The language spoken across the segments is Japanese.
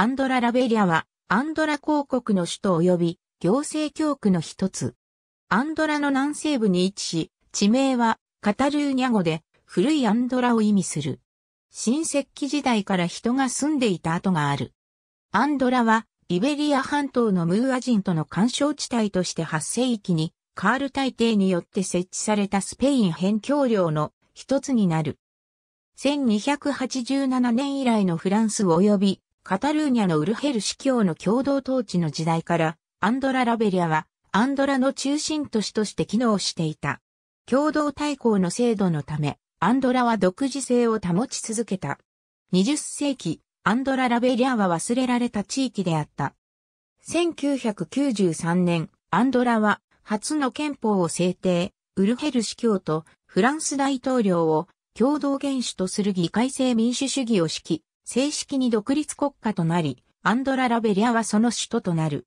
アンドラ・ラベリアは、アンドラ公国の首都及び行政教区の一つ。アンドラの南西部に位置し、地名はカタルーニャ語で古いアンドラを意味する。新石器時代から人が住んでいた跡がある。アンドラはイベリア半島のムーア人との干渉地帯として8世紀にカール大帝によって設置されたスペイン辺境領の一つになる。1287年以来のフランス及びカタルーニャのウルヘル司教の共同統治の時代から、アンドラ・ラベリアは、アンドラの中心都市として機能していた。共同対抗の制度のため、アンドラは独自性を保ち続けた。20世紀、アンドラ・ラベリアは忘れられた地域であった。1993年、アンドラは初の憲法を制定、ウルヘル司教とフランス大統領を共同元首とする議会制民主主義を指揮、正式に独立国家となり、アンドラ・ラベリアはその首都となる。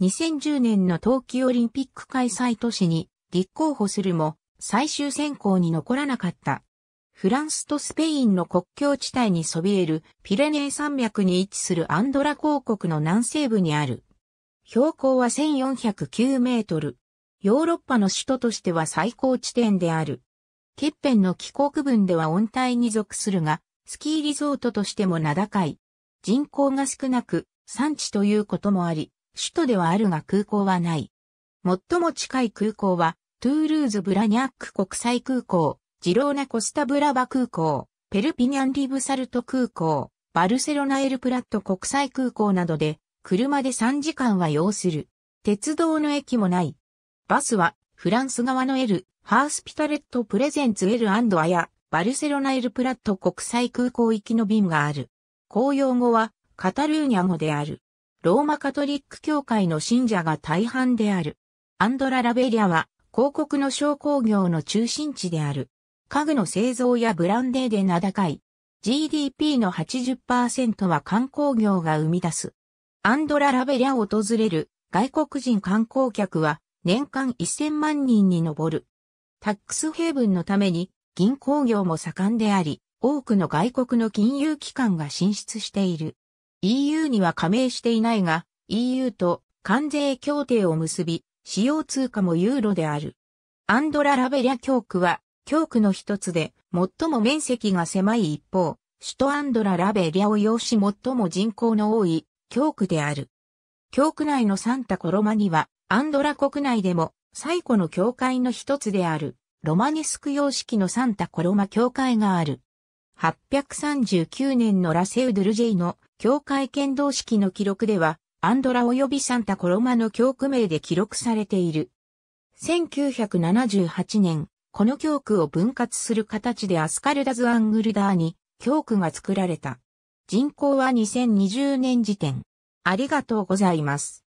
2010年の冬季オリンピック開催都市に立候補するも最終選考に残らなかった。フランスとスペインの国境地帯にそびえるピレネー山脈に位置するアンドラ公国の南西部にある。標高は1409メートル。ヨーロッパの首都としては最高地点である。欠片の気候区分では温帯に属するが、スキーリゾートとしても名高い。人口が少なく、産地ということもあり、首都ではあるが空港はない。最も近い空港は、トゥールーズ・ブラニャック国際空港、ジローナ・コスタ・ブラバ空港、ペルピニャン・リブサルト空港、バルセロナ・エルプラット国際空港などで、車で3時間は要する。鉄道の駅もない。バスは、フランス側のエル、ハースピタレット・プレゼンツ・エルアンド・アヤ、バルセロナエルプラット国際空港行きの便がある。公用語はカタルーニャ語である。ローマカトリック教会の信者が大半である。アンドラ・ラベリアは広告の商工業の中心地である。家具の製造やブランデーで名高い。GDP の80%は観光業が生み出す。アンドラ・ラベリアを訪れる外国人観光客は年間1000万人に上る。タックスヘイブンのために銀行業も盛んであり、多くの外国の金融機関が進出している。EU には加盟していないが、EU と関税協定を結び、使用通貨もユーロである。アンドラ・ラベリャ教区は、教区の一つで、最も面積が狭い一方、首都アンドラ・ラベリャを要し最も人口の多い、教区である。教区内のサンタ・コロマには、アンドラ国内でも最古の教会の一つである。ロマネスク様式のサンタコロマ教会がある。839年のラセウドルジェイの教会剣道式の記録では、アンドラ及びサンタコロマの教区名で記録されている。1978年、この教区を分割する形でアスカルダズ・アングルダーに教区が作られた。人口は2020年時点。ありがとうございます。